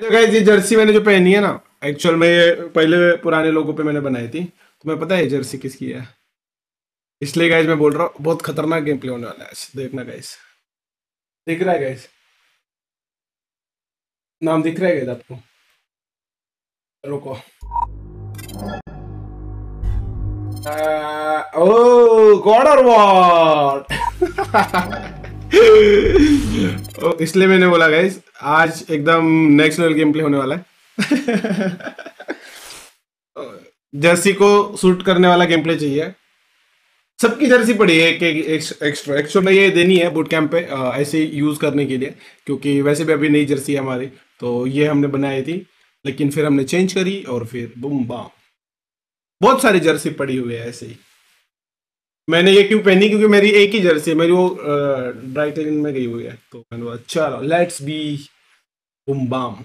तो ये जर्सी मैंने जो पहनी है ना एक्चुअल में ये पहले पुराने लोगों पे मैंने बनाई थी तो मैं पता है जर्सी किसकी है इसलिए गाइज मैं बोल रहा हूँ बहुत खतरनाक गेम प्ले होने वाला है देखना गाइज दिख रहा है गाइज नाम दिख रहा है गाइज आपको रुको ओ गॉड और वॉट तो इसलिए मैंने बोला गाइज आज एकदम नेक्स्ट लेवल गेम प्ले होने वाला है जर्सी को सूट करने वाला गेम प्ले चाहिए सबकी जर्सी पड़ी है एक एक्स्ट्रा एक, ये देनी है बूट कैंप पे ऐसे यूज़ करने के लिए क्योंकि वैसे भी अभी नई जर्सी है हमारी तो ये हमने बनाई थी लेकिन फिर हमने चेंज करी और फिर बुम बाम बहुत सारी जर्सी पड़ी हुई है ऐसे ही मैंने ये क्यों पहनी क्योंकि मेरी एक ही जर्सी है मेरी वो ड्राई क्लीन में गई हुई है तो मैंने चलो लेट्स बी बुम बाम